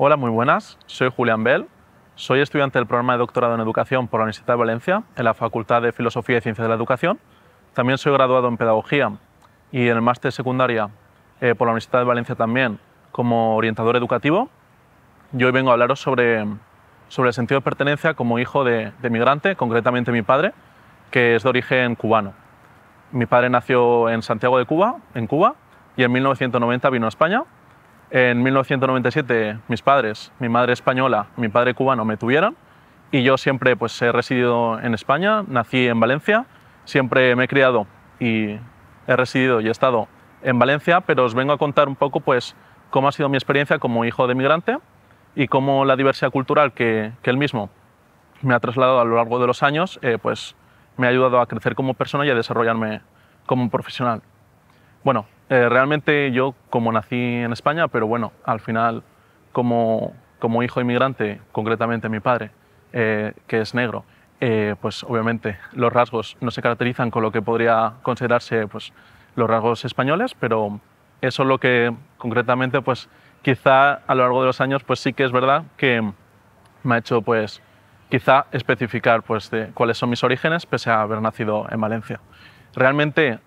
Hola, muy buenas. Soy Julián Bell. Soy estudiante del programa de doctorado en educación por la Universidad de Valencia, en la Facultad de Filosofía y Ciencias de la Educación. También soy graduado en Pedagogía y en el máster secundaria eh, por la Universidad de Valencia también como orientador educativo. Yo hoy vengo a hablaros sobre, el sentido de pertenencia como hijo de, de migrante, concretamente mi padre, que es de origen cubano. Mi padre nació en Santiago de Cuba, en Cuba, y en 1990 vino a España en 1997 mis padres, mi madre española, mi padre cubano me tuvieron y yo siempre pues, he residido en España, nací en Valencia, siempre me he criado y he residido y he estado en Valencia, pero os vengo a contar un poco pues, cómo ha sido mi experiencia como hijo de migrante y cómo la diversidad cultural que, que él mismo me ha trasladado a lo largo de los años eh, pues, me ha ayudado a crecer como persona y a desarrollarme como profesional. Bueno, eh, realmente yo, como nací en España, pero bueno, al final, como, hijo inmigrante, concretamente mi padre, eh, que es negro, eh, pues obviamente los rasgos no se caracterizan con lo que podría considerarse pues, los rasgos españoles, pero eso es lo que concretamente, pues quizá a lo largo de los años, pues sí que es verdad que me ha hecho, pues quizá especificar pues, cuáles son mis orígenes, pese a haber nacido en Valencia. Realmente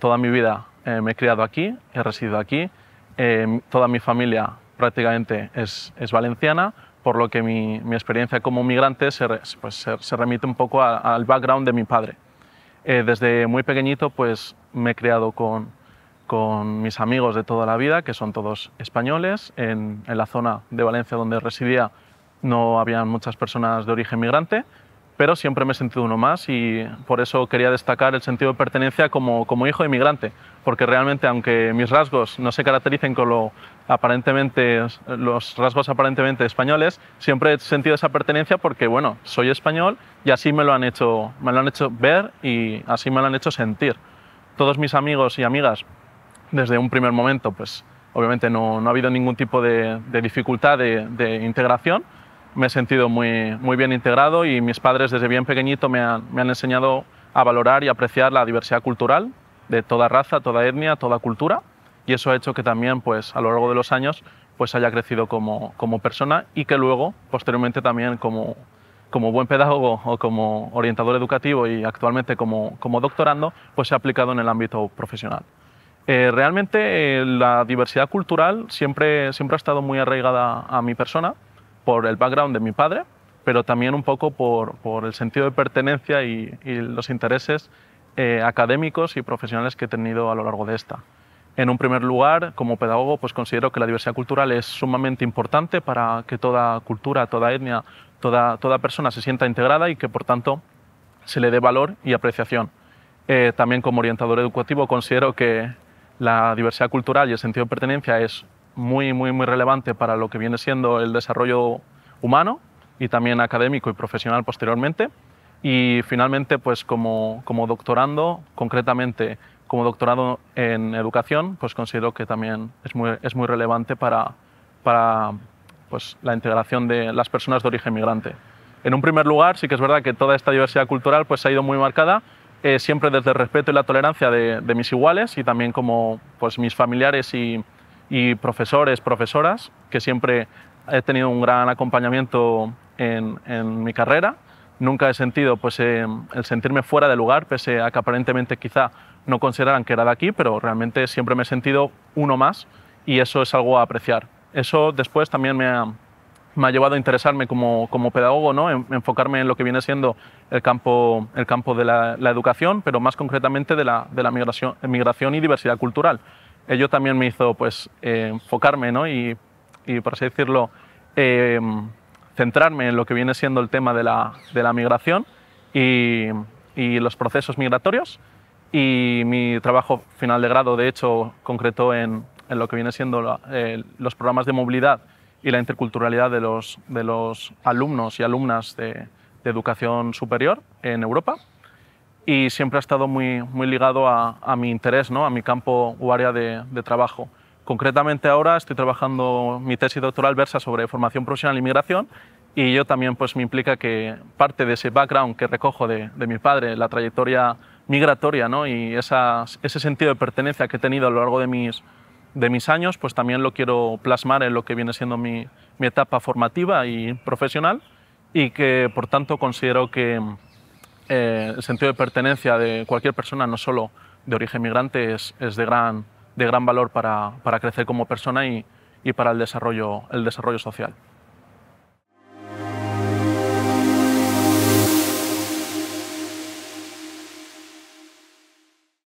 toda mi vida eh, me he criado aquí, he residido aquí, em, toda mi familia prácticamente es, es valenciana, por lo que mi, mi, experiencia como migrante se, pues, se, remite un poco al background de mi padre. Eh, desde muy pequeñito pues, me he criado con, con, mis amigos de toda la vida, que son todos españoles. En, en la zona de Valencia donde residía no había muchas personas de origen migrante, pero siempre me he sentido uno más y por eso quería destacar el sentido de pertenencia como, como hijo de inmigrante, porque realmente aunque mis rasgos no se caractericen con lo aparentemente, los rasgos aparentemente españoles, siempre he sentido esa pertenencia porque, bueno, soy español y así me lo han hecho, me lo han hecho ver y así me lo han hecho sentir. Todos mis amigos y amigas, desde un primer momento, pues obviamente no, no ha habido ningún tipo de, dificultad de integración, me he sentido muy, muy bien integrado y mis padres desde bien pequeñito me han, me han enseñado a valorar y apreciar la diversidad cultural de toda raza, toda etnia, toda cultura y eso ha hecho que también pues a lo largo de los años pues haya crecido como, como persona y que luego posteriormente también como, como buen pedagogo o como orientador educativo y actualmente como, como doctorando pues se ha aplicado en el ámbito profesional. Eh, realmente eh, la diversidad cultural siempre, siempre ha estado muy arraigada a mi persona por el background de mi padre, pero también un poco por, el sentido de pertenencia y, los intereses eh, académicos y profesionales que he tenido a lo largo de esta. En un primer lugar, como pedagogo, pues considero que la diversidad cultural es sumamente importante para que toda cultura, toda etnia, toda, persona se sienta integrada y que, por tanto, se le dé valor y apreciación. Eh, también como orientador educativo considero que la diversidad cultural y el sentido de pertenencia es muy, muy, muy relevante para lo que viene siendo el desarrollo humano y también académico y profesional posteriormente. Y finalmente, pues como, como doctorando, concretamente como doctorado en educación, pues considero que también es muy, es muy relevante para, para pues, la integración de las personas de origen migrante. En un primer lugar, sí que es verdad que toda esta diversidad cultural pues, ha ido muy marcada, eh, siempre desde el respeto y la tolerancia de, de mis iguales y también como pues, mis familiares y, y profesores, profesoras, que siempre he tenido un gran acompañamiento en, mi carrera. Nunca he sentido pues, eh, el sentirme fuera de lugar, pese a que aparentemente quizá no consideraran que era de aquí, pero realmente siempre me he sentido uno más y eso es algo a apreciar. Eso después también me ha, llevado a interesarme como, pedagogo, ¿no? enfocarme en lo que viene siendo el campo, de la, educación, pero más concretamente de la, migración y diversidad cultural ello también me hizo pues, eh, enfocarme ¿no? y, y, por así decirlo, eh, centrarme en lo que viene siendo el tema de la, migración y, los procesos migratorios. Y mi trabajo final de grado, de hecho, concretó en, lo que viene siendo los programas de movilidad y la interculturalidad de los, alumnos y alumnas de educación superior en Europa y siempre ha estado muy, muy ligado a, a mi interés, ¿no? a mi campo o área de, de, trabajo. Concretamente ahora estoy trabajando, mi tesis doctoral versa sobre formación profesional y migración y yo también pues me implica que parte de ese background que recojo de, de mi padre, la trayectoria migratoria ¿no? y ese sentido de pertenencia que he tenido a lo largo de mis, de mis años, pues también lo quiero plasmar en lo que viene siendo mi, mi etapa formativa y profesional y que por tanto considero que, eh, el sentido de pertenencia de cualquier persona, no solo de origen migrante, es, de, gran, valor para, crecer como persona y, y para el desarrollo social.